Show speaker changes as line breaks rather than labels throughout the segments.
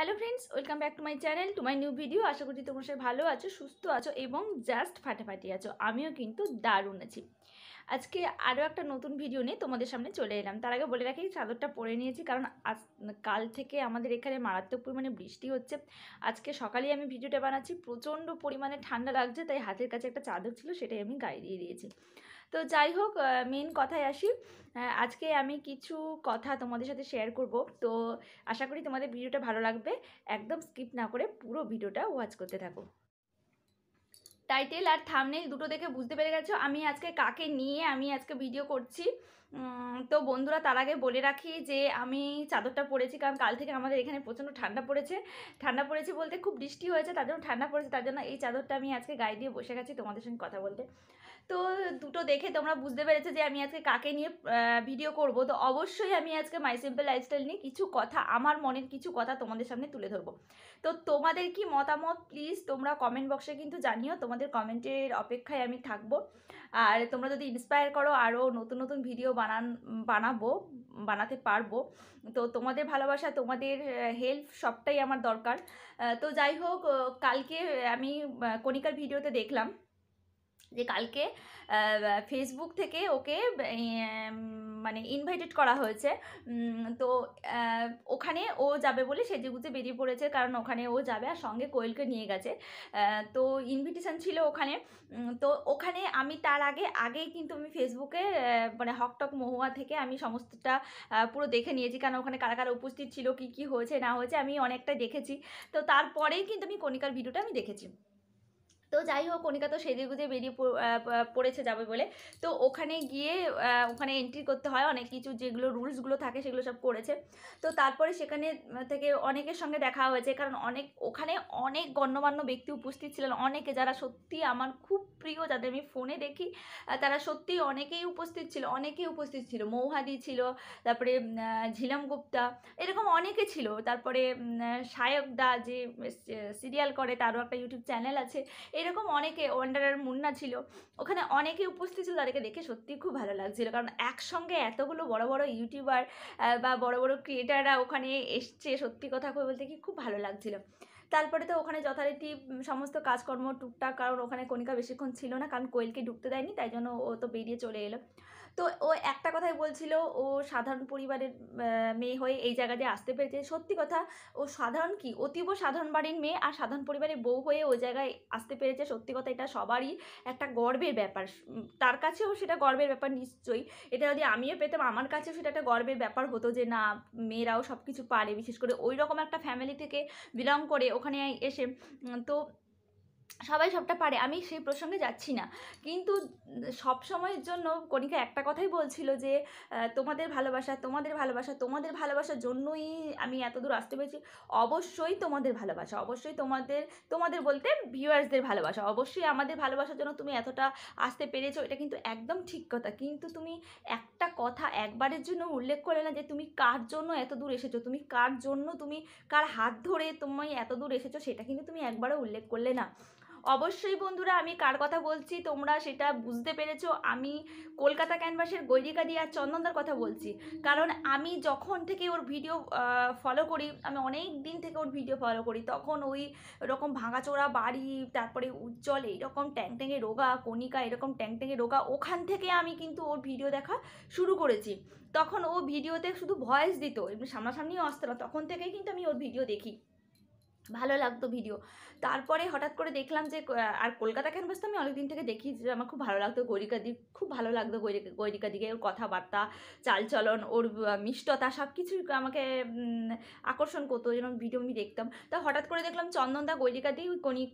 hello friends welcome back to my channel to my new video আশা করি তোমার সাথে ভালো আছো সুস্থ আছো এবং জাস্ট ফাটাফাটি আছো আমিও কিন্তু দারুণ আছি আজকে আরও একটা নতুন ভিডিও নিয়ে তোমাদের সামনে চলে এলাম তার আগে বলে রাখি চাদরটা পরে নিয়েছি কারণ আজ কাল থেকে আমাদের এখানে মারাত্মক পরিমাণে বৃষ্টি হচ্ছে আজকে সকালেই আমি ভিডিওটা বানাচ্ছি প্রচণ্ড পরিমাণে ঠান্ডা লাগছে তাই হাতের কাছে একটা চাদর ছিল সেটাই আমি গায়ে দিয়ে দিয়েছি তো যাই হোক মেন কথায় আসি আজকে আমি কিছু কথা তোমাদের সাথে শেয়ার করব তো আশা করি তোমাদের ভিডিওটা ভালো লাগবে একদম স্কিপ না করে পুরো ভিডিওটা ওয়াচ করতে থাকো টাইটেল আর থামনেল দুটো দেখে বুঝতে পেরে গেছো আমি আজকে কাকে নিয়ে আমি আজকে ভিডিও করছি তো বন্ধুরা তার আগে বলে রাখি যে আমি চাদরটা পরেছি কারণ কাল থেকে আমাদের এখানে প্রচণ্ড ঠান্ডা পড়েছে ঠান্ডা পড়েছে বলতে খুব বৃষ্টি হয়েছে তার জন্য ঠান্ডা পড়েছে তার জন্য এই চাদরটা আমি আজকে গায়ে দিয়ে বসে গেছি তোমাদের সঙ্গে কথা বলতে তো দুটো দেখে তোমরা বুঝতে পেরেছো যে আমি আজকে কাকে নিয়ে ভিডিও করব তো অবশ্যই আমি আজকে মাই সিম্পল লাইফস্টাইল নিয়ে কিছু কথা আমার মনের কিছু কথা তোমাদের সামনে তুলে ধরবো তো তোমাদের কি মতামত প্লিজ তোমরা কমেন্ট বক্সে কিন্তু জানিও তোমাদের কমেন্টের অপেক্ষায় আমি থাকবো আর তোমরা যদি ইন্সপায়ার করো আরও নতুন নতুন ভিডিও বানান বানাবো বানাতে পারবো তো তোমাদের ভালোবাসা তোমাদের হেল্প সবটাই আমার দরকার তো যাই হোক কালকে আমি কণিকার ভিডিওতে দেখলাম যে কালকে ফেসবুক থেকে ওকে মানে ইনভাইটেড করা হয়েছে তো ওখানে ও যাবে বলে সেজে গুজে বেরিয়ে পড়েছে কারণ ওখানে ও যাবে আর সঙ্গে কোয়েলকে নিয়ে গেছে তো ইনভিটেশন ছিল ওখানে তো ওখানে আমি তার আগে আগেই কিন্তু আমি ফেসবুকে মানে হকটক মহুয়া থেকে আমি সমস্তটা পুরো দেখে নিয়েছি কারণ ওখানে কারা কারা উপস্থিত ছিল কি কি হয়েছে না হয়েছে আমি অনেকটা দেখেছি তো তারপরেই কিন্তু আমি কণিকার ভিডিওটা আমি দেখেছি তো যাই হোক কণিকা তো সেজে গুজে বেরিয়ে পড়েছে যাবে বলে তো ওখানে গিয়ে ওখানে এন্ট্রি করতে হয় অনেক কিছু যেগুলো রুলসগুলো থাকে সেগুলো সব করেছে তো তারপরে সেখানে থেকে অনেকের সঙ্গে দেখা হয়েছে কারণ অনেক ওখানে অনেক গণ্যমান্য ব্যক্তি উপস্থিত ছিলেন অনেকে যারা সত্যি আমার খুব প্রিয় যাদের আমি ফোনে দেখি তারা সত্যি অনেকেই উপস্থিত ছিল অনেকেই উপস্থিত ছিল মৌহাদি ছিল তারপরে ঝিলাম গুপ্তা এরকম অনেকে ছিল তারপরে সায়কদা যে সিরিয়াল করে তারও একটা ইউটিউব চ্যানেল আছে এরকম অনেকে ওয়ান্ডারার মুন্না ছিল ওখানে অনেকে উপস্থিত ছিল তাদেরকে দেখে সত্যি খুব ভালো লাগছিল কারণ একসঙ্গে এতগুলো বড় বড় ইউটিউবার বা বড় বড় ক্রিয়েটাররা ওখানে এসছে সত্যি কথা বলতে কি খুব ভালো লাগছিল তারপরে তো ওখানে যথারীতি সমস্ত কাজকর্ম টুকটাক কারণ ওখানে কণিকা বেশিক্ষণ ছিল না কারণ কোয়েলকে ঢুকতে দেয়নি তাই জন্য ও তো বেরিয়ে চলে এলো তো ও একটা কথাই বলছিল ও সাধারণ পরিবারের মেয়ে হয়ে এই জায়গা দিয়ে আসতে পেরেছে সত্যি কথা ও সাধারণ কি অতীব সাধারণ বাড়ির মেয়ে আর সাধারণ পরিবারের বউ হয়ে ওই জায়গায় আসতে পেরেছে সত্যি কথা এটা সবারই একটা গর্বের ব্যাপার তার কাছেও সেটা গর্বের ব্যাপার নিশ্চয়ই এটা যদি আমিও পেতাম আমার কাছেও সেটা একটা গর্বের ব্যাপার হতো যে না মেয়েরাও সব কিছু পারে বিশেষ করে ওই রকম একটা ফ্যামিলি থেকে বিলং করে ওখানে এসে তো সবাই সবটা পারে আমি সেই প্রসঙ্গে যাচ্ছি না কিন্তু সব সময়ের জন্য কণিকা একটা কথাই বলছিল যে তোমাদের ভালোবাসা তোমাদের ভালোবাসা তোমাদের ভালোবাসার জন্যই আমি এত দূর আসতে পেরেছি অবশ্যই তোমাদের ভালোবাসা অবশ্যই তোমাদের তোমাদের বলতে ভিউয়ার্সদের ভালোবাসা অবশ্যই আমাদের ভালোবাসার জন্য তুমি এতটা আসতে পেরেছো এটা কিন্তু একদম ঠিক কথা কিন্তু তুমি একটা কথা একবারের জন্য উল্লেখ করলে না যে তুমি কার জন্য এত দূর এসেছো তুমি কার জন্য তুমি কার হাত ধরে তুমি এত দূর এসেছো সেটা কিন্তু তুমি একবারও উল্লেখ করলে না অবশ্যই বন্ধুরা আমি কার কথা বলছি তোমরা সেটা বুঝতে পেরেছো আমি কলকাতা ক্যানভাসের গৈরিকাদি আর চন্দনদার কথা বলছি কারণ আমি যখন থেকে ওর ভিডিও ফলো করি আমি অনেক দিন থেকে ওর ভিডিও ফলো করি তখন ওই রকম ভাঙাচোরা বাড়ি তারপরে উজ্জ্বল এইরকম ট্যাং ট্যাঙে রোগা কণিকা এরকম ট্যাং ট্যাঙে রোগা ওখান থেকে আমি কিন্তু ওর ভিডিও দেখা শুরু করেছি তখন ও ভিডিওতে শুধু ভয়েস দিত সামনাসামনি আসতো না তখন থেকে কিন্তু আমি ওর ভিডিও দেখি ভালো লাগতো ভিডিও তারপরে হঠাৎ করে দেখলাম যে আর কলকাতা ক্যানভাস তো আমি অনেকদিন থেকে দেখি যে আমার খুব ভালো লাগতো গৈরিকাদি খুব ভালো লাগতো গৈরিকা দিকে ওর কথাবার্তা চালচলন ওর মিষ্টতা সব কিছুই আমাকে আকর্ষণ করতো যেন ভিডিও আমি দেখতাম তা হঠাৎ করে দেখলাম চন্দনদা গৈরিকাদি কণিক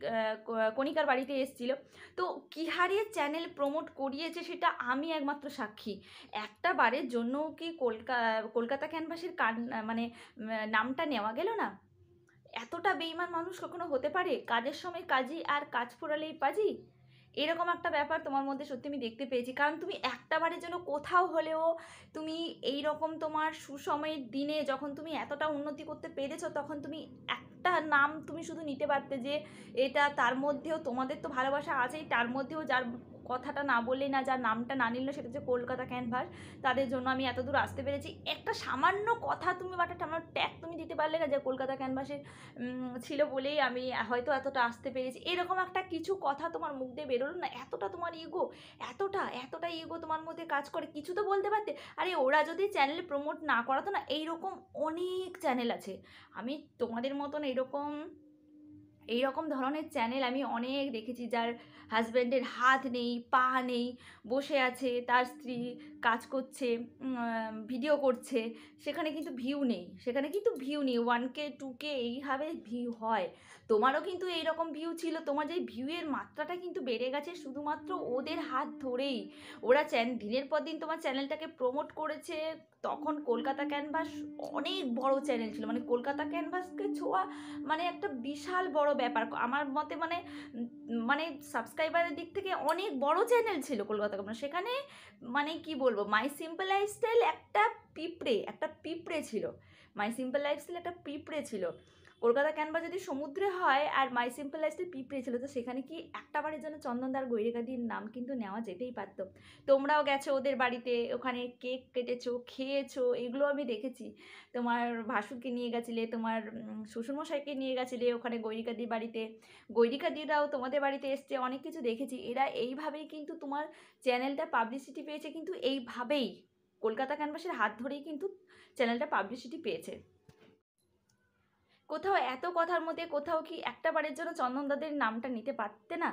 কণিকার বাড়িতে এসেছিল তো কিহারের চ্যানেল প্রমোট করিয়েছে সেটা আমি একমাত্র সাক্ষী একটা বারের জন্য কি কলকা কলকাতা ক্যানভাসের কান মানে নামটা নেওয়া গেল না এতটা বেইমান মানুষ কখনো হতে পারে কাজের সময় কাজই আর কাজ ফোরালেই পাজি এরকম একটা ব্যাপার তোমার মধ্যে সত্যি আমি দেখতে পেয়েছি কারণ তুমি একটা বারের জন্য কোথাও হলেও তুমি এই রকম তোমার সুসময়ের দিনে যখন তুমি এতটা উন্নতি করতে পেরেছো তখন তুমি একটা নাম তুমি শুধু নিতে পারতে যে এটা তার মধ্যেও তোমাদের তো ভালোবাসা আছেই তার মধ্যেও যার কথাটা না বললেই না যার নামটা না নিল সেটা হচ্ছে কলকাতা ক্যানভাস তাদের জন্য আমি এত দূর আসতে পেরেছি একটা সামান্য কথা তুমি বাট আমার ট্যাগ তুমি দিতে পারলে না যে কলকাতা ক্যানভাসে ছিল বলেই আমি হয়তো এতটা আসতে পেরেছি এরকম একটা কিছু কথা তোমার মুখ দিয়ে বেরোলো না এতটা তোমার ইগো এতটা এতটা ইগো তোমার মধ্যে কাজ করে কিছু তো বলতে পারতে আরে ওরা যদি চ্যানেল প্রমোট না করাতো না এইরকম অনেক চ্যানেল আছে আমি তোমাদের মতন এরকম এই রকম ধরনের চ্যানেল আমি অনেক দেখেছি যার হাজব্যান্ডের হাত নেই পা নেই বসে আছে তার স্ত্রী কাজ করছে ভিডিও করছে সেখানে কিন্তু ভিউ নেই সেখানে কিন্তু ভিউ নেই ওয়ান কে টু কে এইভাবে ভিউ হয় তোমারও কিন্তু এই রকম ভিউ ছিল তোমার যে ভিউয়ের মাত্রাটা কিন্তু বেড়ে গেছে শুধুমাত্র ওদের হাত ধরেই ওরা চ্যান দিনের পর দিন তোমার চ্যানেলটাকে প্রমোট করেছে তখন কলকাতা ক্যানভাস অনেক বড় চ্যানেল ছিল মানে কলকাতা ক্যানভাসকে ছোঁয়া মানে একটা বিশাল বড় ব্যাপার আমার মতে মানে মানে সাবস্ক্রাইবারের দিক থেকে অনেক বড় চ্যানেল ছিল কলকাতা ক্যানভাস সেখানে মানে কি বলবো মাই সিম্পল লাইফস্টাইল একটা পিঁপড়ে একটা পিঁপড়ে ছিল মাই সিম্পল স্টাইল একটা পিঁপড়ে ছিল কলকাতা ক্যানভা যদি সমুদ্রে হয় আর মাই সিম্পল স্টাইল পিঁপড়ে ছিল তো সেখানে কি একটা বাড়ির জন্য চন্দনদার গৈরিকাদির নাম কিন্তু নেওয়া যেতেই পারত তোমরাও গেছো ওদের বাড়িতে ওখানে কেক কেটেছো খেয়েছো এগুলো আমি দেখেছি তোমার ভাসুরকে নিয়ে গেছিলে তোমার শ্বশুরমশাইকে নিয়ে গেছিলে ওখানে গৈরিকাদির বাড়িতে গৈরিকাদিরাও তোমাদের বাড়িতে এসছে অনেক কিছু দেখেছি এরা এইভাবেই কিন্তু তোমার চ্যানেলটা পাবলিসিটি পেয়েছে কিন্তু এইভাবেই কলকাতা ক্যানভাসের হাত ধরেই কিন্তু চ্যানেলটা পাবলিসিটি পেয়েছে কোথাও এত কথার মধ্যে কোথাও কি একটা বারের জন্য চন্দন দাদের নামটা নিতে পারতে না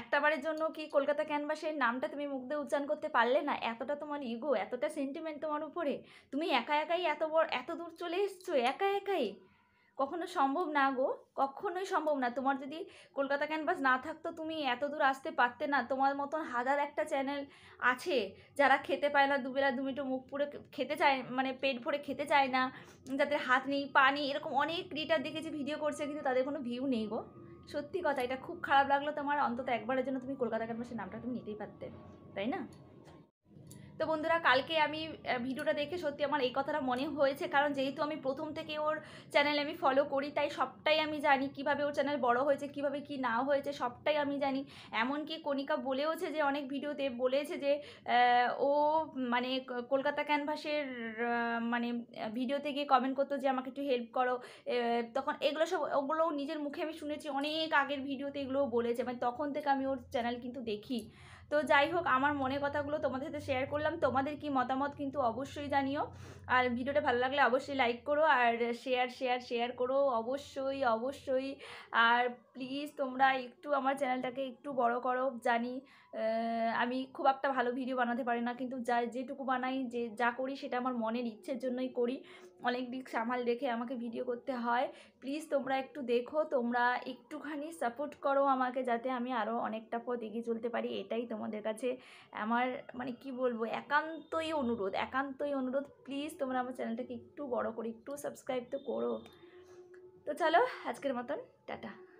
একটা বারের জন্য কি কলকাতা ক্যানভাসের নামটা তুমি মুখ দিয়ে উচ্চারণ করতে পারলে না এতটা তোমার ইগো এতটা সেন্টিমেন্ট তোমার উপরে তুমি একা একাই এত বড় এত দূর চলে এসছো একা একাই কখনো সম্ভব না গো কখনোই সম্ভব না তোমার যদি কলকাতা ক্যানভাস না থাকতো তুমি এত দূর আসতে পারতে না তোমার মতন হাজার একটা চ্যানেল আছে যারা খেতে পায় না দুবেলা দুমিটো মুখ পুরে খেতে চায় মানে পেট ভরে খেতে চায় না যাদের হাত নেই পা নেই এরকম অনেক ক্রিয়েটার দেখেছি ভিডিও করছে কিন্তু তাদের কোনো ভিউ নেই গো সত্যি কথা এটা খুব খারাপ লাগলো তোমার অন্তত একবারের জন্য তুমি কলকাতা ক্যানভাসের নামটা তুমি নিতেই পারতে তাই না তো বন্ধুরা কালকে আমি ভিডিওটা দেখে সত্যি আমার এই কথাটা মনে হয়েছে কারণ যেহেতু আমি প্রথম থেকে ওর চ্যানেল আমি ফলো করি তাই সবটাই আমি জানি কিভাবে ওর চ্যানেল বড় হয়েছে কিভাবে কি না হয়েছে সবটাই আমি জানি এমনকি কণিকা বলেওছে যে অনেক ভিডিওতে বলেছে যে ও মানে কলকাতা ক্যানভাসের মানে ভিডিওতে গিয়ে কমেন্ট করতো যে আমাকে একটু হেল্প করো তখন এগুলো সব ওগুলোও নিজের মুখে আমি শুনেছি অনেক আগের ভিডিওতে এগুলোও বলেছে মানে তখন থেকে আমি ওর চ্যানেল কিন্তু দেখি তো যাই হোক আমার মনে কথাগুলো তোমাদের সাথে শেয়ার করলাম তোমাদের কি মতামত কিন্তু অবশ্যই জানিও আর ভিডিওটা ভালো লাগলে অবশ্যই লাইক করো আর শেয়ার শেয়ার শেয়ার করো অবশ্যই অবশ্যই আর প্লিজ তোমরা একটু আমার চ্যানেলটাকে একটু বড় করো জানি আমি খুব একটা ভালো ভিডিও বানাতে পারি না কিন্তু যা যেটুকু বানাই যে যা করি সেটা আমার মনের ইচ্ছের জন্যই করি অনেক দিক সামাল রেখে আমাকে ভিডিও করতে হয় প্লিজ তোমরা একটু দেখো তোমরা একটুখানি সাপোর্ট করো আমাকে যাতে আমি আরও অনেকটা পথ এগিয়ে চলতে পারি এটাই তোমাদের কাছে আমার মানে কি বলবো একান্তই অনুরোধ একান্তই অনুরোধ প্লিজ তোমরা আমার চ্যানেলটাকে একটু বড় করে একটু সাবস্ক্রাইব তো করো তো চলো আজকের মতন টাটা